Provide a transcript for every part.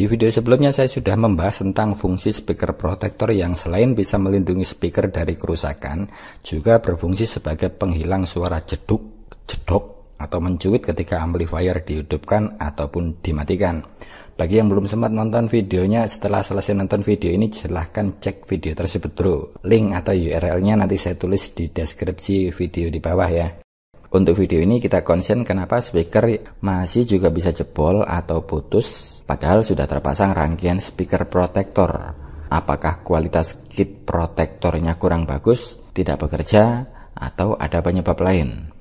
Di video sebelumnya saya sudah membahas tentang fungsi speaker protector yang selain bisa melindungi speaker dari kerusakan, juga berfungsi sebagai penghilang suara jeduk, jedok, atau mencuit ketika amplifier dihidupkan ataupun dimatikan. Bagi yang belum sempat nonton videonya, setelah selesai nonton video ini silahkan cek video tersebut bro. Link atau URL-nya nanti saya tulis di deskripsi video di bawah ya. Untuk video ini kita konsen kenapa speaker masih juga bisa jebol atau putus padahal sudah terpasang rangkaian speaker protektor. Apakah kualitas kit protektornya kurang bagus, tidak bekerja, atau ada penyebab lain?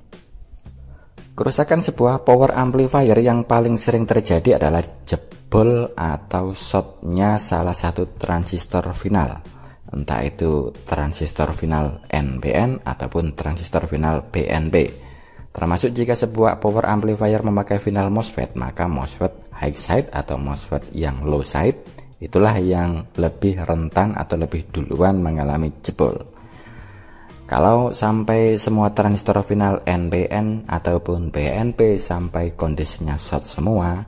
Kerusakan sebuah power amplifier yang paling sering terjadi adalah jebol atau shotnya salah satu transistor final. Entah itu transistor final NPN ataupun transistor final BNP. Termasuk jika sebuah power amplifier memakai final MOSFET, maka MOSFET high side atau MOSFET yang low side itulah yang lebih rentan atau lebih duluan mengalami jebol. Kalau sampai semua transistor final NPN ataupun BNP sampai kondisinya short semua,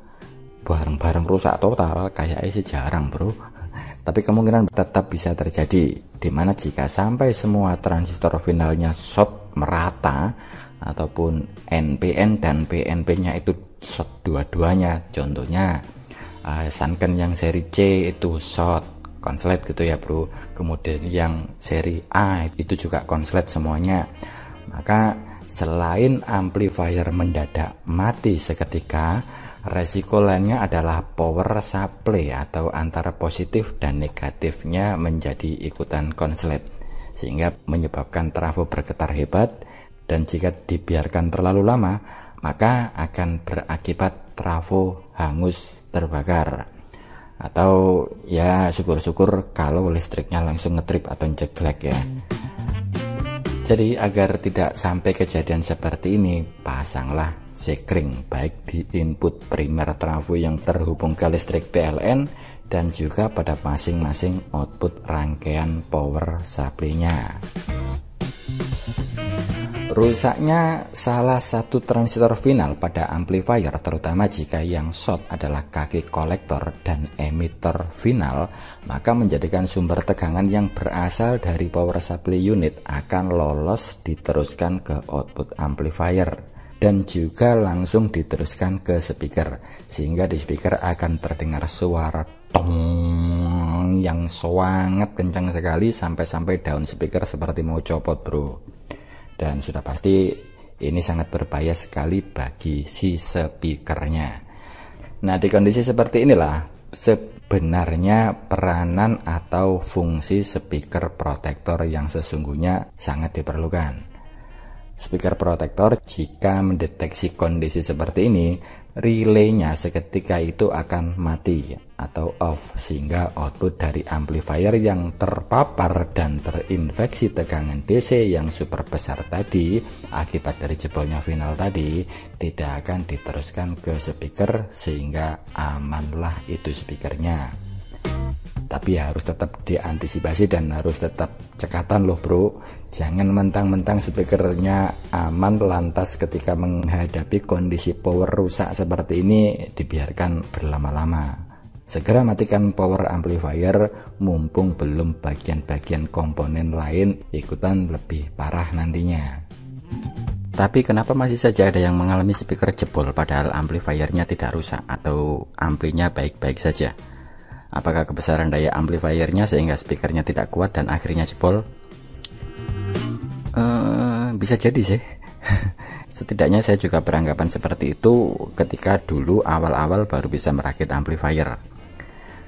bareng-bareng rusak total kayak sih jarang bro. Tapi kemungkinan tetap bisa terjadi, dimana jika sampai semua transistor finalnya short merata, ataupun NPN dan PNP-nya itu short dua-duanya. Contohnya uh, Sanken yang seri C itu short konslet gitu ya bro kemudian yang seri A itu juga konslet semuanya maka selain amplifier mendadak mati seketika resiko lainnya adalah power supply atau antara positif dan negatifnya menjadi ikutan konslet sehingga menyebabkan trafo bergetar hebat dan jika dibiarkan terlalu lama maka akan berakibat trafo hangus terbakar atau ya syukur-syukur kalau listriknya langsung ngetrip atau jeglek ya jadi agar tidak sampai kejadian seperti ini pasanglah sekring baik di input primer trafo yang terhubung ke listrik PLN dan juga pada masing-masing output rangkaian power supply-nya. Rusaknya salah satu transistor final pada amplifier terutama jika yang short adalah kaki kolektor dan emitter final maka menjadikan sumber tegangan yang berasal dari power supply unit akan lolos diteruskan ke output amplifier dan juga langsung diteruskan ke speaker sehingga di speaker akan terdengar suara tong yang sangat kencang sekali sampai-sampai daun speaker seperti mau copot bro dan sudah pasti ini sangat berbahaya sekali bagi si speakernya. Nah, di kondisi seperti inilah sebenarnya peranan atau fungsi speaker protektor yang sesungguhnya sangat diperlukan. Speaker protektor jika mendeteksi kondisi seperti ini, relaynya seketika itu akan mati atau off sehingga output dari amplifier yang terpapar dan terinfeksi tegangan DC yang super besar tadi akibat dari jebolnya final tadi tidak akan diteruskan ke speaker sehingga amanlah itu speakernya tapi ya harus tetap diantisipasi dan harus tetap cekatan loh bro jangan mentang-mentang speakernya aman lantas ketika menghadapi kondisi power rusak seperti ini dibiarkan berlama-lama segera matikan power amplifier mumpung belum bagian-bagian komponen lain ikutan lebih parah nantinya tapi kenapa masih saja ada yang mengalami speaker jebol padahal amplifiernya tidak rusak atau amplinya baik-baik saja? apakah kebesaran daya amplifiernya sehingga speakernya tidak kuat dan akhirnya jebol uh, bisa jadi sih setidaknya saya juga beranggapan seperti itu ketika dulu awal-awal baru bisa merakit amplifier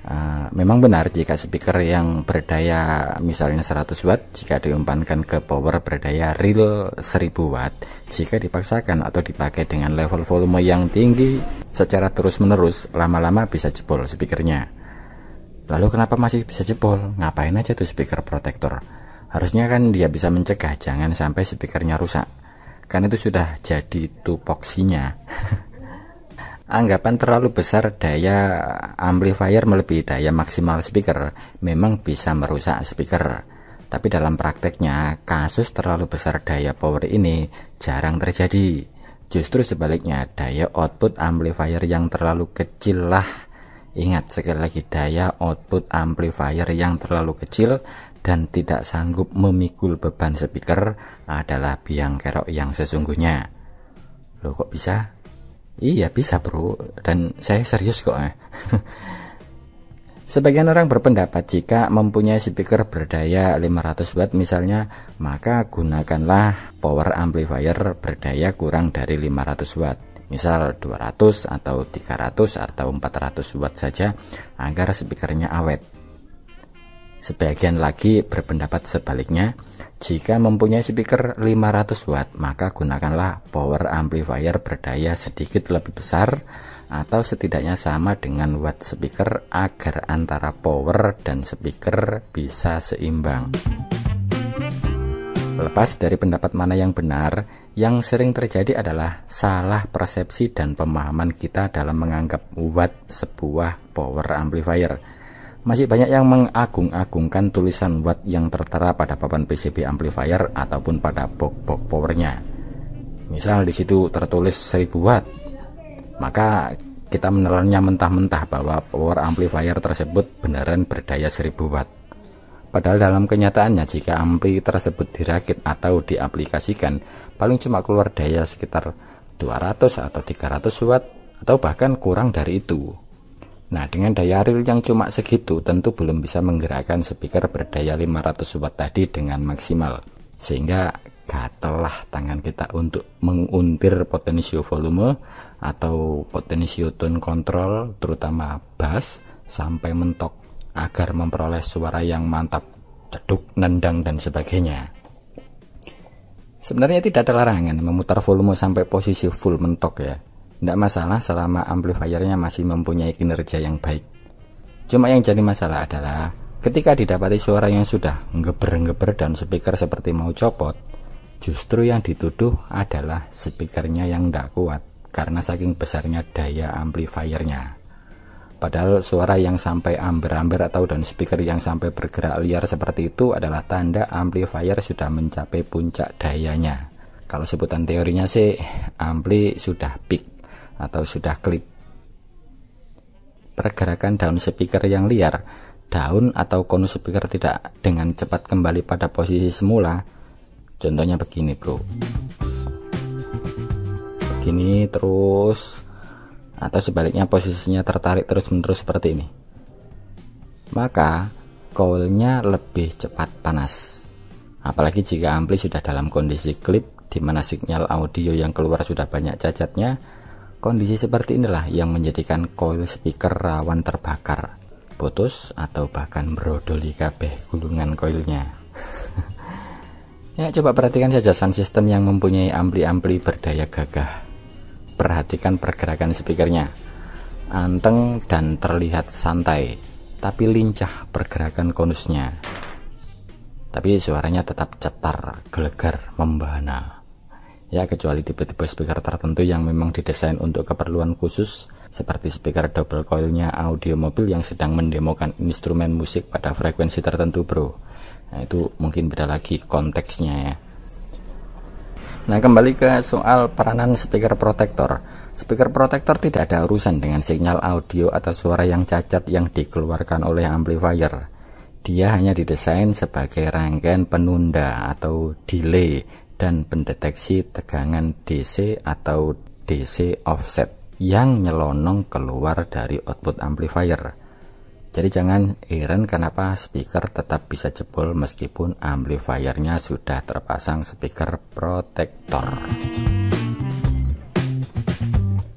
uh, memang benar jika speaker yang berdaya misalnya 100 watt jika diumpankan ke power berdaya real 1000 watt jika dipaksakan atau dipakai dengan level volume yang tinggi secara terus menerus lama-lama bisa jebol speakernya Lalu kenapa masih bisa jebol? Ngapain aja tuh speaker protektor? Harusnya kan dia bisa mencegah jangan sampai speakernya rusak. Kan itu sudah jadi tupoksinya. Anggapan terlalu besar daya amplifier melebihi daya maksimal speaker memang bisa merusak speaker. Tapi dalam prakteknya, kasus terlalu besar daya power ini jarang terjadi. Justru sebaliknya, daya output amplifier yang terlalu kecil lah Ingat sekali lagi daya output amplifier yang terlalu kecil dan tidak sanggup memikul beban speaker adalah biang kerok yang sesungguhnya. Lo kok bisa? Iya bisa bro, dan saya serius kok. Eh. Sebagian orang berpendapat jika mempunyai speaker berdaya 500 watt misalnya, maka gunakanlah power amplifier berdaya kurang dari 500 watt misal 200 atau 300 atau 400 watt saja agar speakernya awet. Sebagian lagi berpendapat sebaliknya, jika mempunyai speaker 500 watt, maka gunakanlah power amplifier berdaya sedikit lebih besar atau setidaknya sama dengan watt speaker agar antara power dan speaker bisa seimbang. Lepas dari pendapat mana yang benar, yang sering terjadi adalah salah persepsi dan pemahaman kita dalam menganggap watt sebuah power amplifier. Masih banyak yang mengagung-agungkan tulisan watt yang tertera pada papan PCB amplifier ataupun pada box-box powernya. Misal di situ tertulis 1000 watt, maka kita menelannya mentah-mentah bahwa power amplifier tersebut beneran berdaya 1000 watt. Padahal dalam kenyataannya jika ampli tersebut dirakit atau diaplikasikan paling cuma keluar daya sekitar 200 atau 300 watt atau bahkan kurang dari itu. Nah, dengan daya real yang cuma segitu tentu belum bisa menggerakkan speaker berdaya 500 watt tadi dengan maksimal. Sehingga gatelah tangan kita untuk menguntir potensio volume atau potensio tone control terutama bass sampai mentok agar memperoleh suara yang mantap, ceduk, nendang, dan sebagainya. Sebenarnya tidak ada larangan memutar volume sampai posisi full mentok ya. Tidak masalah selama amplifiernya masih mempunyai kinerja yang baik. Cuma yang jadi masalah adalah ketika didapati suara yang sudah ngeber-ngeber dan speaker seperti mau copot, justru yang dituduh adalah speakernya yang tidak kuat karena saking besarnya daya amplifiernya. Padahal suara yang sampai amber-amber atau dan speaker yang sampai bergerak liar seperti itu adalah tanda amplifier sudah mencapai puncak dayanya. Kalau sebutan teorinya sih, ampli sudah peak atau sudah klik. Pergerakan daun speaker yang liar, daun atau konus speaker tidak dengan cepat kembali pada posisi semula. Contohnya begini bro. Begini terus atau sebaliknya posisinya tertarik terus-menerus seperti ini. Maka coilnya lebih cepat panas. Apalagi jika ampli sudah dalam kondisi klip di mana sinyal audio yang keluar sudah banyak cacatnya, kondisi seperti inilah yang menjadikan coil speaker rawan terbakar, putus atau bahkan brodoli kabeh gulungan coilnya. ya coba perhatikan saja sound system yang mempunyai ampli-ampli berdaya gagah perhatikan pergerakan speakernya. Anteng dan terlihat santai, tapi lincah pergerakan konusnya. Tapi suaranya tetap cetar, gelegar, membahana. Ya, kecuali tipe-tipe speaker tertentu yang memang didesain untuk keperluan khusus, seperti speaker double coilnya audio mobil yang sedang mendemokan instrumen musik pada frekuensi tertentu, bro. Nah, itu mungkin beda lagi konteksnya ya. Nah kembali ke soal peranan speaker protector Speaker protector tidak ada urusan dengan sinyal audio atau suara yang cacat yang dikeluarkan oleh amplifier Dia hanya didesain sebagai rangkaian penunda atau delay dan pendeteksi tegangan DC atau DC offset yang nyelonong keluar dari output amplifier jadi jangan heran kenapa speaker tetap bisa jebol meskipun amplifiernya sudah terpasang speaker protektor.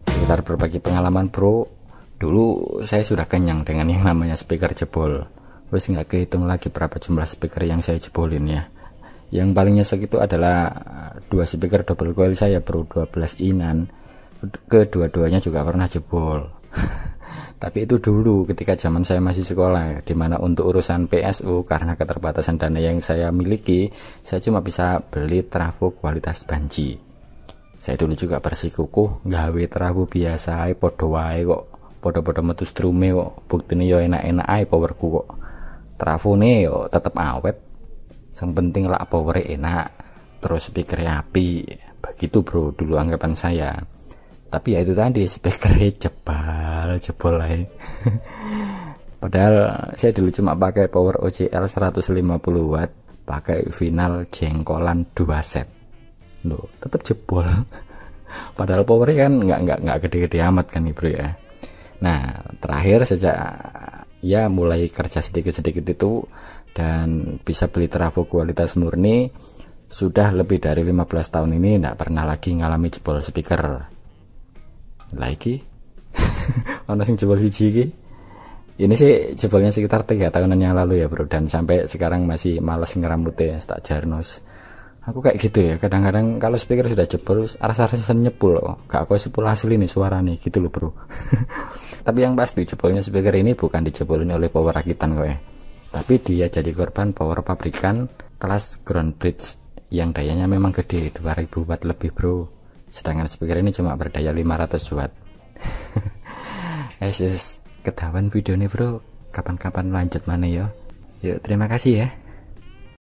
Sekitar berbagi pengalaman bro, dulu saya sudah kenyang dengan yang namanya speaker jebol. Terus nggak kehitung lagi berapa jumlah speaker yang saya jebolin ya. Yang paling nyesek itu adalah eh, dua speaker double coil saya bro 12 inan. Kedua-duanya juga pernah jebol. Tapi itu dulu ketika zaman saya masih sekolah, di mana untuk urusan PSU karena keterbatasan dana yang saya miliki, saya cuma bisa beli trafo kualitas banji. Saya dulu juga bersikukuh gawe trafo biasa ae padha wae kok. Padha-padha metu strume kok. Buktine yo ya enak-enak ae powerku kok. nih yo ya tetep awet. Yang penting lah powernya enak, terus speakernya api. Begitu bro dulu anggapan saya tapi ya itu tadi speakernya jebal jebol lah padahal saya dulu cuma pakai power OCL 150 watt pakai final jengkolan 2 set loh tetap jebol padahal powernya kan nggak nggak nggak gede-gede amat kan ibu ya nah terakhir sejak ya mulai kerja sedikit-sedikit itu dan bisa beli trafo kualitas murni sudah lebih dari 15 tahun ini tidak pernah lagi ngalami jebol speaker lagi, mana ono sing jebol siji iki ini sih jebolnya sekitar tiga tahunan yang lalu ya bro dan sampai sekarang masih males ngeramutnya tak jarnos aku kayak gitu ya kadang-kadang kalau speaker sudah jebol rasa-rasa nyepul loh gak aku sepul hasil ini suara nih gitu loh bro tapi yang pasti jebolnya speaker ini bukan dijebolin oleh power rakitan kok ya tapi dia jadi korban power pabrikan kelas ground bridge yang dayanya memang gede 2000 watt lebih bro sedangkan speaker ini cuma berdaya 500 watt Asus eh, ketahuan video ini bro kapan-kapan lanjut mana yo. Ya? yuk terima kasih ya